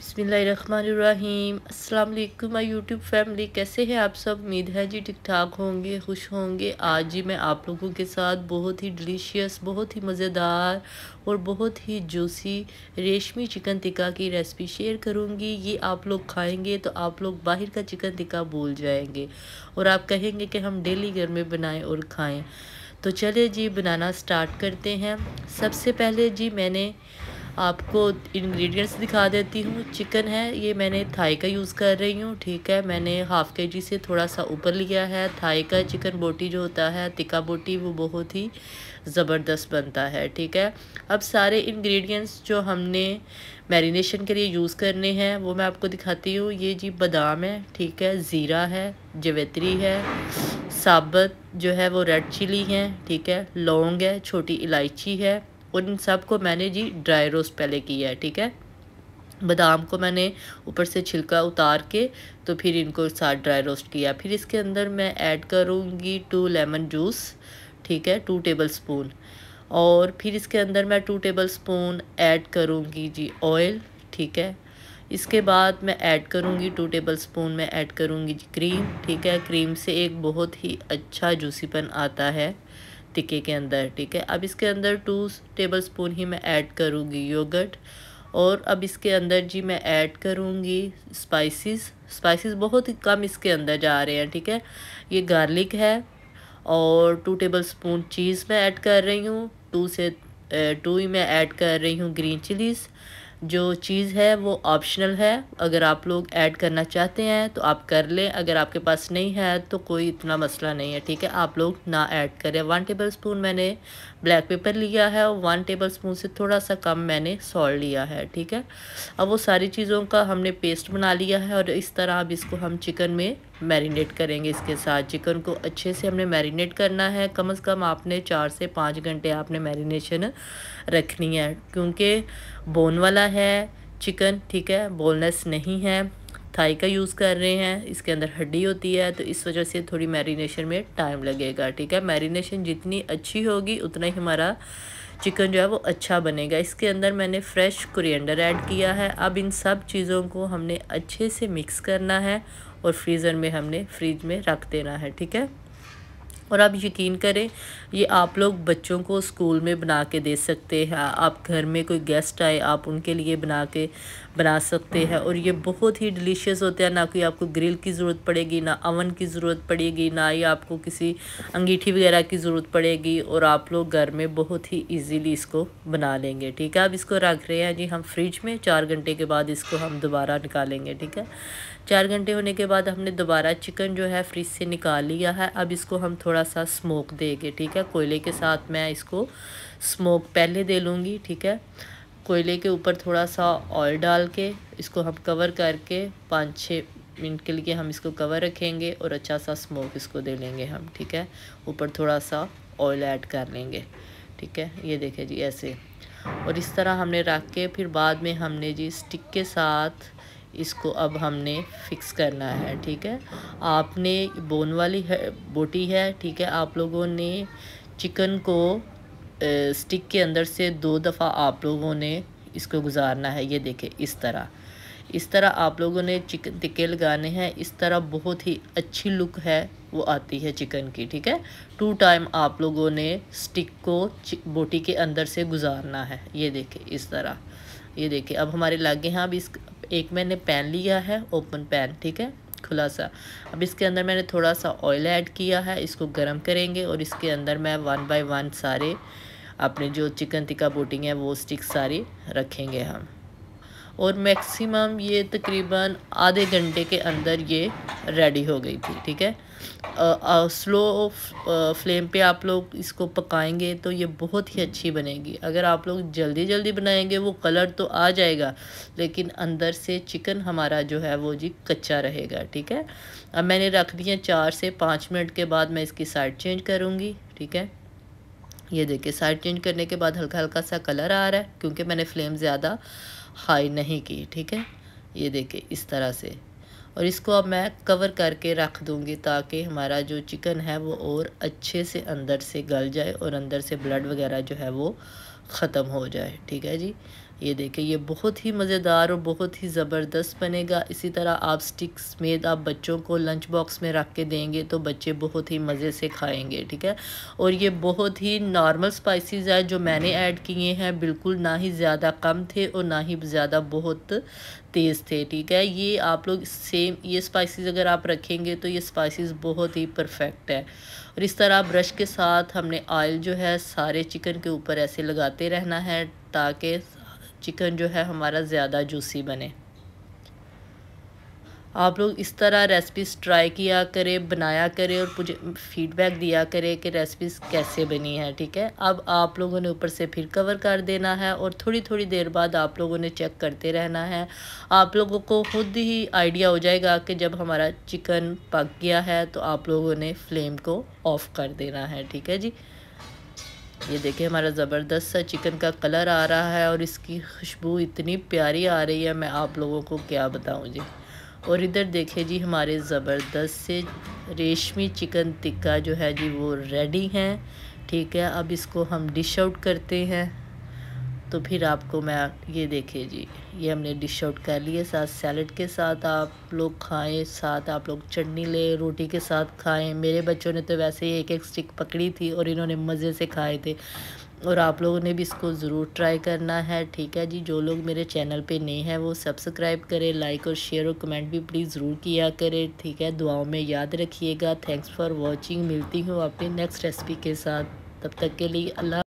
बसमीम अल्लाम my YouTube family कैसे हैं आप सब उम्मीद है जी ठीक ठाक होंगे खुश होंगे आज जी मैं आप लोगों के साथ बहुत ही डिलीशियस बहुत ही मज़ेदार और बहुत ही जूसी रेशमी चिकन टिक्का की रेसिपी शेयर करूंगी ये आप लोग खाएंगे तो आप लोग बाहर का चिकन टिक्का भूल जाएंगे और आप कहेंगे कि हम डेली घर में बनाएँ और खाएँ तो चले जी बनाना स्टार्ट करते हैं सबसे पहले जी मैंने आपको इंग्रेडिएंट्स दिखा देती हूँ चिकन है ये मैंने थाई का यूज़ कर रही हूँ ठीक है मैंने हाफ़ के जी से थोड़ा सा ऊपर लिया है थाई का चिकन बोटी जो होता है तिका बोटी वो बहुत ही ज़बरदस्त बनता है ठीक है अब सारे इंग्रेडिएंट्स जो हमने मैरिनेशन के लिए यूज़ करने हैं वो मैं आपको दिखाती हूँ ये जी बादाम है ठीक है ज़ीरा है जवेत्री है साबत जो है वो रेड चिली है ठीक है लौंग है छोटी इलायची है उन सब को मैंने जी ड्राई रोस्ट पहले किया है ठीक है बादाम को मैंने ऊपर से छिलका उतार के तो फिर इनको साथ ड्राई रोस्ट किया फिर इसके अंदर मैं ऐड करूँगी टू लेमन जूस ठीक है टू टेबल स्पून और फिर इसके अंदर मैं टू टेबल स्पून ऐड करूँगी जी ऑयल ठीक है इसके बाद मैं ऐड करूँगी टू टेबल स्पून मैं ऐड करूँगी जी क्रीम ठीक है क्रीम से एक बहुत ही अच्छा जूसीपन आता है टिक्के के अंदर ठीक है अब इसके अंदर टू टेबल स्पून ही मैं ऐड करूँगी योगर्ट और अब इसके अंदर जी मैं ऐड करूँगी स्पाइसेस स्पाइसेस बहुत ही कम इसके अंदर जा रहे हैं ठीक है ये गार्लिक है और टू टेबल स्पून चीज़ मैं ऐड कर रही हूँ टू से टू ही मैं ऐड कर रही हूँ ग्रीन चिलीज़ जो चीज़ है वो ऑप्शनल है अगर आप लोग ऐड करना चाहते हैं तो आप कर लें अगर आपके पास नहीं है तो कोई इतना मसला नहीं है ठीक है आप लोग ना ऐड करें वन टेबल स्पून मैंने ब्लैक पेपर लिया है और वन टेबल स्पून से थोड़ा सा कम मैंने सॉल्ट लिया है ठीक है अब वो सारी चीज़ों का हमने पेस्ट बना लिया है और इस तरह अब इसको हम चिकन में मैरिनेट करेंगे इसके साथ चिकन को अच्छे से हमने मैरिनेट करना है कम से कम आपने चार से पाँच घंटे आपने मैरिनेशन रखनी है क्योंकि बोन वाला है चिकन ठीक है बोनलेस नहीं है थाई का यूज़ कर रहे हैं इसके अंदर हड्डी होती है तो इस वजह से थोड़ी मैरिनेशन में टाइम लगेगा ठीक है मैरिनेशन जितनी अच्छी होगी उतना ही हमारा चिकन जो है वो अच्छा बनेगा इसके अंदर मैंने फ्रेश कुरियंडर ऐड किया है अब इन सब चीज़ों को हमने अच्छे से मिक्स करना है और फ्रीज़र में हमने फ्रिज में रख देना है ठीक है और आप यकीन करें ये आप लोग बच्चों को स्कूल में बना के दे सकते हैं आप घर में कोई गेस्ट आए आप उनके लिए बना के बना सकते हैं और ये बहुत ही डिलीशियस होते हैं ना कोई आपको ग्रिल की ज़रूरत पड़ेगी ना अवन की ज़रूरत पड़ेगी ना ही आपको किसी अंगीठी वगैरह की ज़रूरत पड़ेगी और आप लोग घर में बहुत ही ईजीली इसको बना लेंगे ठीक है अब इसको रख रहे हैं जी हम फ्रिज में चार घंटे के बाद इसको हम दोबारा निकालेंगे ठीक है चार घंटे होने के बाद हमने दोबारा चिकन जो है फ्रिज से निकाल लिया है अब इसको हम थोड़ा थोड़ा सा स्मोक देंगे ठीक है कोयले के साथ मैं इसको स्मोक पहले दे लूँगी ठीक है कोयले के ऊपर थोड़ा सा ऑयल डाल के इसको हम कवर करके पाँच छः मिनट के लिए हम इसको कवर रखेंगे और अच्छा सा स्मोक इसको दे लेंगे हम ठीक है ऊपर थोड़ा सा ऑयल ऐड कर लेंगे ठीक है ये देखें जी ऐसे और इस तरह हमने रख के फिर बाद में हमने जी स्टिक के साथ इसको अब हमने फिक्स करना है ठीक है आपने बोन वाली है बोटी है ठीक है आप लोगों ने चिकन को ए, स्टिक के अंदर से दो दफ़ा आप लोगों ने इसको गुजारना है ये देखें इस तरह इस तरह आप लोगों ने चिकन टिक्के लगाने हैं इस तरह बहुत ही अच्छी लुक है वो आती है चिकन की ठीक है टू टाइम आप लोगों ने स्टिक को बोटी के अंदर से गुजारना है ये देखें इस तरह ये देखें अब हमारे लागे हैं अब इस एक मैंने पैन लिया है ओपन पैन ठीक है खुला सा अब इसके अंदर मैंने थोड़ा सा ऑयल ऐड किया है इसको गर्म करेंगे और इसके अंदर मैं वन बाय वन सारे अपने जो चिकन टिक्का बोटिंग है वो स्टिक सारी रखेंगे हम और मैक्सिमम ये तकरीबन आधे घंटे के अंदर ये रेडी हो गई थी ठीक है आ, आ, स्लो फ्लेम पे आप लोग इसको पकाएंगे तो ये बहुत ही अच्छी बनेगी अगर आप लोग जल्दी जल्दी बनाएंगे वो कलर तो आ जाएगा लेकिन अंदर से चिकन हमारा जो है वो जी कच्चा रहेगा ठीक है अब मैंने रख दिया चार से पाँच मिनट के बाद मैं इसकी साइड चेंज करूँगी ठीक है ये देखिए साइड चेंज करने के बाद हल्का हल्का सा कलर आ रहा है क्योंकि मैंने फ्लेम ज़्यादा हाई नहीं की ठीक है ये देखें इस तरह से और इसको अब मैं कवर करके रख दूँगी ताकि हमारा जो चिकन है वो और अच्छे से अंदर से गल जाए और अंदर से ब्लड वगैरह जो है वो ख़त्म हो जाए ठीक है जी ये देखें ये बहुत ही मज़ेदार और बहुत ही ज़बरदस्त बनेगा इसी तरह आप स्टिक्स समेत आप बच्चों को लंच बॉक्स में रख के देंगे तो बच्चे बहुत ही मज़े से खाएंगे ठीक है और ये बहुत ही नॉर्मल स्पाइसेस है जो मैंने ऐड किए हैं बिल्कुल ना ही ज़्यादा कम थे और ना ही ज़्यादा बहुत तेज़ थे ठीक है ये आप लोग सेम ये स्पाइसेस अगर आप रखेंगे तो ये स्पाइसेस बहुत ही परफेक्ट है और इस तरह ब्रश के साथ हमने ऑयल जो है सारे चिकन के ऊपर ऐसे लगाते रहना है ताकि चिकन जो है हमारा ज़्यादा जूसी बने आप लोग इस तरह रेसिपीज़ ट्राई किया करें बनाया करें और मुझे फीडबैक दिया करें कि रेसिपीज़ कैसे बनी है ठीक है अब आप लोगों ने ऊपर से फिर कवर कर देना है और थोड़ी थोड़ी देर बाद आप लोगों ने चेक करते रहना है आप लोगों को खुद ही आइडिया हो जाएगा कि जब हमारा चिकन पक गया है तो आप लोगों ने फ्लेम को ऑफ़ कर देना है ठीक है जी ये देखिए हमारा ज़बरदस्त सा चिकन का कलर आ रहा है और इसकी खुशबू इतनी प्यारी आ रही है मैं आप लोगों को क्या बताऊँ जी और इधर देखिए जी हमारे ज़बरदस्त से रेशमी चिकन टिक्का जो है जी वो रेडी हैं ठीक है अब इसको हम डिश आउट करते हैं तो फिर आपको मैं ये देखिए जी ये हमने डिश आउट कर लिए साथ सैलड के साथ आप लोग खाएं साथ आप लोग चटनी लें रोटी के साथ खाएं मेरे बच्चों ने तो वैसे ही एक एक स्टिक पकड़ी थी और इन्होंने मज़े से खाए थे और आप लोगों ने भी इसको ज़रूर ट्राई करना है ठीक है जी जो लोग मेरे चैनल पे नए हैं वो सब्सक्राइब करें लाइक और शेयर और कमेंट भी प्लीज़ ज़रूर किया करें ठीक है दुआओं में याद रखिएगा थैंक्स फॉर वॉचिंग मिलती हूँ अपनी नेक्स्ट रेसिपी के साथ तब तक के लिए अल्लाह